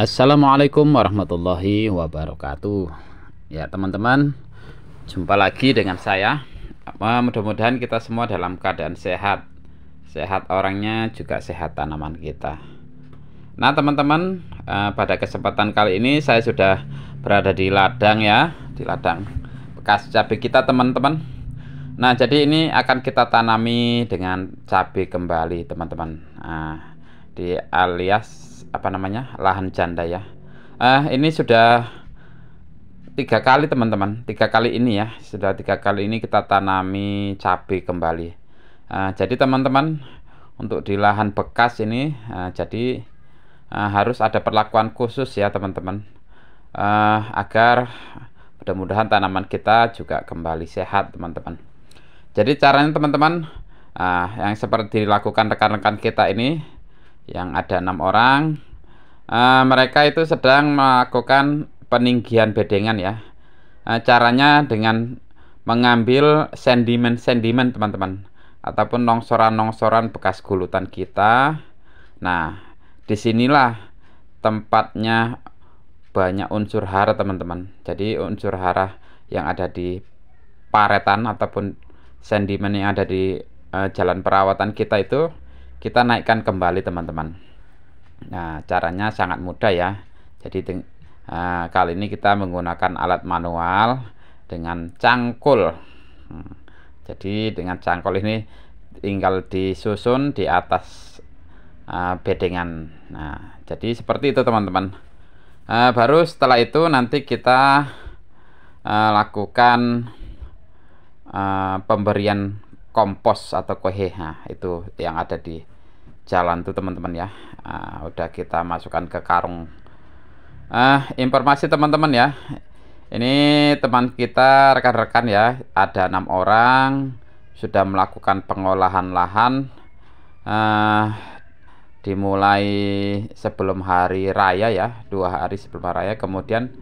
Assalamualaikum warahmatullahi wabarakatuh. Ya teman-teman, jumpa lagi dengan saya. Mudah-mudahan kita semua dalam keadaan sehat, sehat orangnya juga sehat tanaman kita. Nah teman-teman, eh, pada kesempatan kali ini saya sudah berada di ladang ya, di ladang bekas cabai kita teman-teman. Nah jadi ini akan kita tanami dengan cabai kembali teman-teman, nah, di alias apa namanya lahan janda ya uh, ini sudah tiga kali teman-teman tiga kali ini ya sudah tiga kali ini kita tanami cabai kembali uh, jadi teman-teman untuk di lahan bekas ini uh, jadi uh, harus ada perlakuan khusus ya teman-teman uh, agar mudah-mudahan tanaman kita juga kembali sehat teman-teman jadi caranya teman-teman uh, yang seperti dilakukan rekan-rekan kita ini yang ada enam orang uh, mereka itu sedang melakukan peninggian bedengan ya uh, caranya dengan mengambil sedimen-sedimen teman-teman ataupun longsoran-longsoran bekas gulutan kita nah disinilah tempatnya banyak unsur hara teman-teman jadi unsur hara yang ada di paretan ataupun sedimen yang ada di uh, jalan perawatan kita itu kita naikkan kembali teman-teman nah caranya sangat mudah ya jadi uh, kali ini kita menggunakan alat manual dengan cangkul hmm, jadi dengan cangkul ini tinggal disusun di atas uh, bedengan nah jadi seperti itu teman-teman uh, baru setelah itu nanti kita uh, lakukan uh, pemberian kompos atau koheha itu yang ada di jalan tuh teman-teman ya nah, udah kita masukkan ke karung ah, informasi teman-teman ya ini teman kita rekan-rekan ya ada enam orang sudah melakukan pengolahan lahan uh, dimulai sebelum hari raya ya dua hari sebelum hari raya kemudian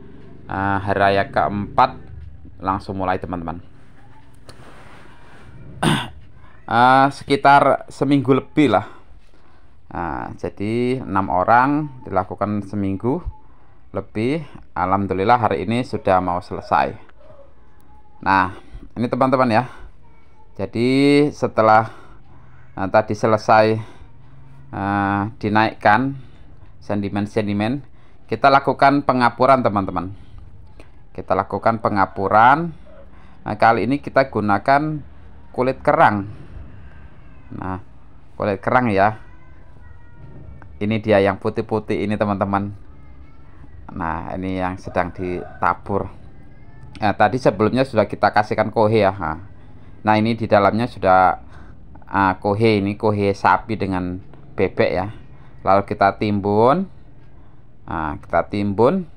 uh, hari raya keempat langsung mulai teman-teman uh, sekitar seminggu lebih lah nah, jadi enam orang dilakukan seminggu lebih Alhamdulillah hari ini sudah mau selesai nah ini teman-teman ya jadi setelah uh, tadi selesai uh, dinaikkan sentimen-sentimen, kita lakukan pengapuran teman-teman kita lakukan pengapuran nah, kali ini kita gunakan kulit kerang nah kulit kerang ya ini dia yang putih-putih ini teman-teman nah ini yang sedang ditabur nah, tadi sebelumnya sudah kita kasihkan kohe ya nah, nah ini di dalamnya sudah uh, kohe ini kohe sapi dengan bebek ya lalu kita timbun nah, kita timbun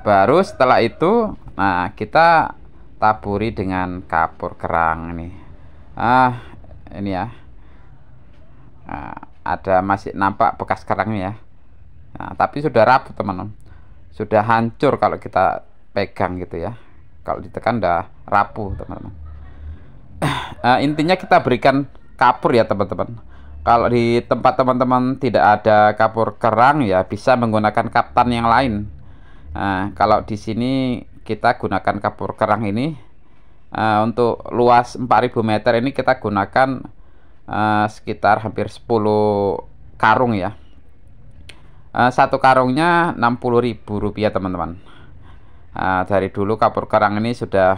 baru setelah itu nah kita taburi dengan kapur kerang ini ah ini ya ada masih nampak bekas kerangnya ya nah, tapi sudah rapuh teman-teman sudah hancur kalau kita pegang gitu ya kalau ditekan udah rapuh teman-teman nah, intinya kita berikan kapur ya teman-teman kalau di tempat teman-teman tidak ada kapur kerang ya bisa menggunakan kaftan yang lain nah, kalau di sini kita gunakan kapur kerang ini uh, untuk luas 4000 meter ini kita gunakan Eh, sekitar hampir 10 karung ya eh, satu karungnya rp 60.000 teman-teman eh, dari dulu kapur kerang ini sudah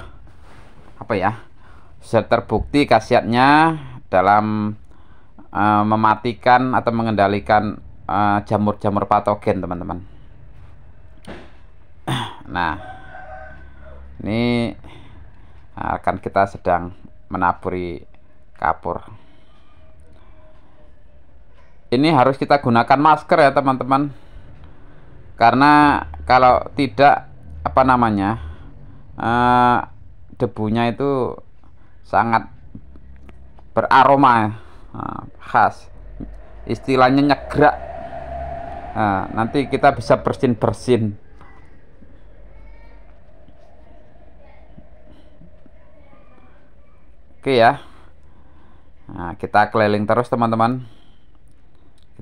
apa ya sudah terbukti khasiatnya dalam mematikan atau mengendalikan jamur -jamur patogen teman-teman nah ini akan kita sedang menaburi kapur ini harus kita gunakan masker ya teman-teman karena kalau tidak apa namanya uh, debunya itu sangat beraroma uh, khas istilahnya nyegrak uh, nanti kita bisa bersin-bersin oke ya nah, kita keliling terus teman-teman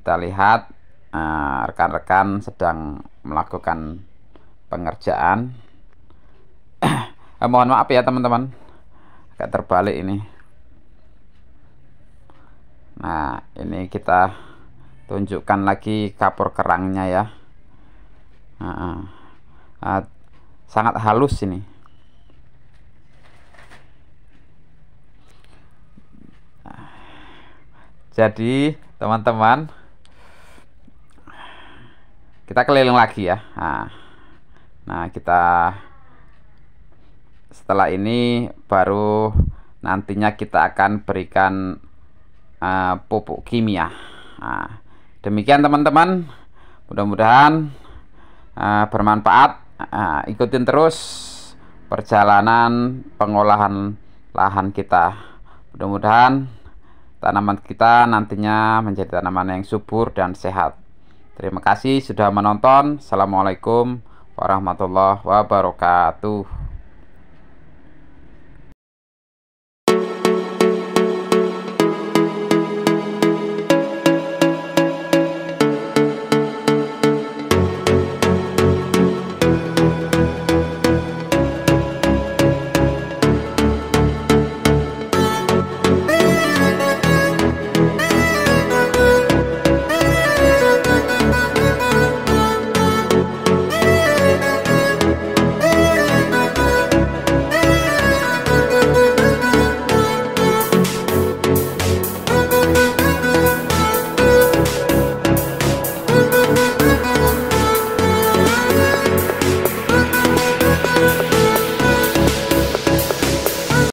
kita lihat eh, rekan-rekan uh, sedang melakukan pengerjaan eh, mohon maaf ya teman-teman agak terbalik ini nah ini kita tunjukkan lagi kapur kerangnya ya uh, uh, sangat halus ini jadi teman-teman kita keliling lagi ya nah, nah kita setelah ini baru nantinya kita akan berikan uh, pupuk kimia nah, demikian teman-teman mudah-mudahan uh, bermanfaat uh, ikutin terus perjalanan pengolahan lahan kita mudah-mudahan tanaman kita nantinya menjadi tanaman yang subur dan sehat Terima kasih sudah menonton. Assalamualaikum warahmatullahi wabarakatuh.